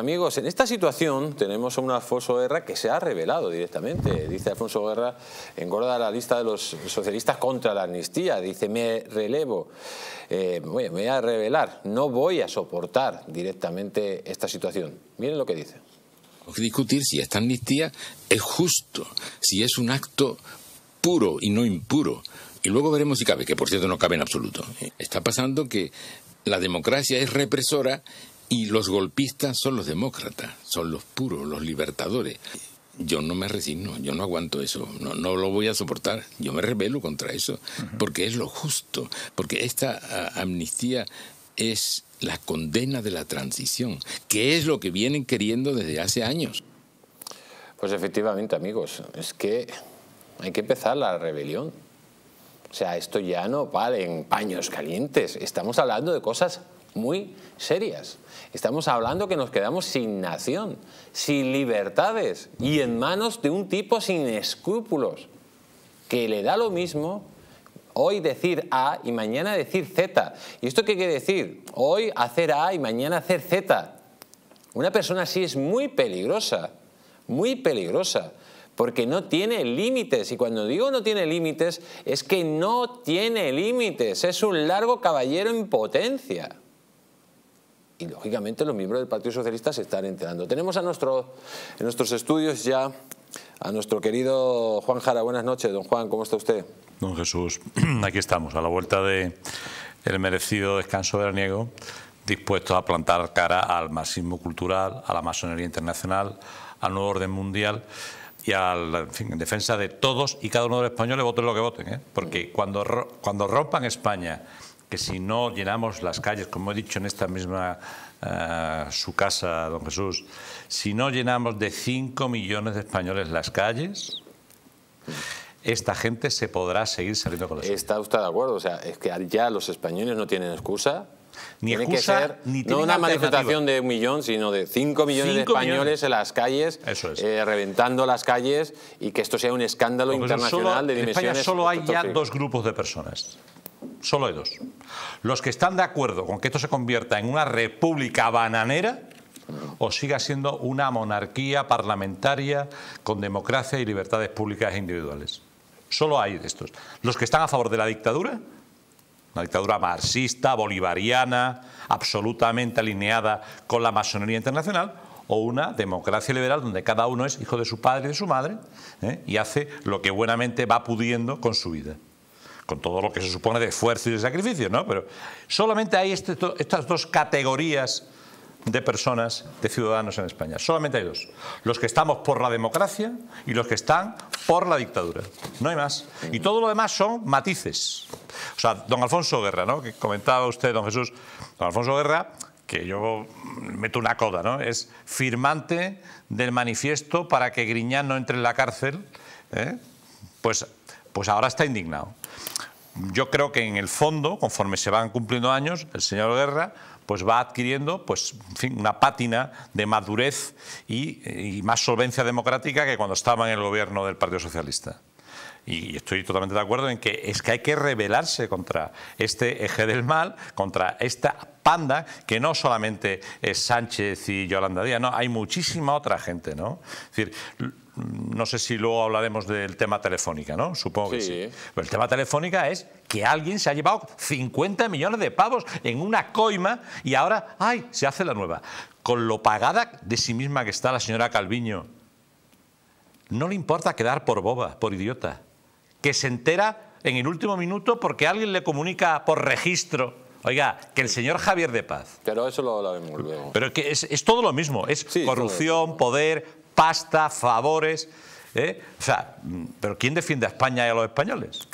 Amigos, en esta situación tenemos a un Alfonso Guerra que se ha revelado directamente. Dice Alfonso Guerra, engorda la lista de los socialistas contra la amnistía. Dice, me relevo, eh, me voy a revelar, no voy a soportar directamente esta situación. Miren lo que dice. Hay que discutir si esta amnistía es justo, si es un acto puro y no impuro. Y luego veremos si cabe, que por cierto no cabe en absoluto. Está pasando que la democracia es represora y los golpistas son los demócratas, son los puros, los libertadores. Yo no me resigno, yo no aguanto eso, no, no lo voy a soportar, yo me rebelo contra eso, porque es lo justo, porque esta amnistía es la condena de la transición, que es lo que vienen queriendo desde hace años. Pues efectivamente, amigos, es que hay que empezar la rebelión. O sea, esto ya no vale en paños calientes. Estamos hablando de cosas muy serias. Estamos hablando que nos quedamos sin nación, sin libertades y en manos de un tipo sin escrúpulos, que le da lo mismo hoy decir A y mañana decir Z. ¿Y esto qué quiere decir? Hoy hacer A y mañana hacer Z. Una persona así es muy peligrosa, muy peligrosa, porque no tiene límites. Y cuando digo no tiene límites, es que no tiene límites. Es un largo caballero en potencia y lógicamente los miembros del Partido Socialista se están enterando. Tenemos a nuestro, en nuestros estudios ya a nuestro querido Juan Jara. Buenas noches, don Juan, ¿cómo está usted? Don Jesús, aquí estamos, a la vuelta del el merecido descanso veraniego, dispuestos a plantar cara al marxismo cultural, a la masonería internacional, al nuevo orden mundial y al en, fin, defensa de todos y cada uno de los españoles, voten lo que voten, ¿eh? porque cuando, cuando rompan España que si no llenamos las calles, como he dicho en esta misma eh, su casa, don Jesús, si no llenamos de 5 millones de españoles las calles, esta gente se podrá seguir saliendo con la suya. ¿Está usted de acuerdo? O sea, es que ya los españoles no tienen excusa ni excusa, que ser, ni no una manifestación de un millón, sino de 5 millones de españoles en las calles, eh, reventando las calles y que esto sea un escándalo internacional de dimensiones. En España solo hay ya dos grupos de personas. Solo hay dos. Los que están de acuerdo con que esto se convierta en una república bananera o siga siendo una monarquía parlamentaria con democracia y libertades públicas e individuales. Solo hay de estos. Los que están a favor de la dictadura, una dictadura marxista, bolivariana, absolutamente alineada con la masonería internacional, o una democracia liberal donde cada uno es hijo de su padre y de su madre ¿eh? y hace lo que buenamente va pudiendo con su vida con todo lo que se supone de esfuerzo y de sacrificio, ¿no? Pero solamente hay este estas dos categorías de personas, de ciudadanos en España. Solamente hay dos. Los que estamos por la democracia y los que están por la dictadura. No hay más. Y todo lo demás son matices. O sea, don Alfonso Guerra, ¿no? Que comentaba usted, don Jesús. Don Alfonso Guerra, que yo meto una coda, ¿no? Es firmante del manifiesto para que Griñán no entre en la cárcel. ¿eh? Pues pues ahora está indignado. Yo creo que en el fondo, conforme se van cumpliendo años, el señor Guerra pues va adquiriendo pues, una pátina de madurez y, y más solvencia democrática que cuando estaba en el gobierno del Partido Socialista y estoy totalmente de acuerdo en que es que hay que rebelarse contra este eje del mal, contra esta panda, que no solamente es Sánchez y Yolanda Díaz, no, hay muchísima otra gente, ¿no? decir, no sé si luego hablaremos del tema telefónica, ¿no? Supongo que sí. Pero el tema telefónica es que alguien se ha llevado 50 millones de pavos en una coima y ahora, ¡ay!, se hace la nueva. Con lo pagada de sí misma que está la señora Calviño no le importa quedar por boba, por idiota, que se entera en el último minuto porque alguien le comunica por registro. Oiga, que el señor Javier de Paz. Pero eso lo hablaremos luego. Pero que es, todo lo mismo. Es corrupción, poder, pasta, favores. ¿eh? O sea, ¿pero quién defiende a España y a los españoles?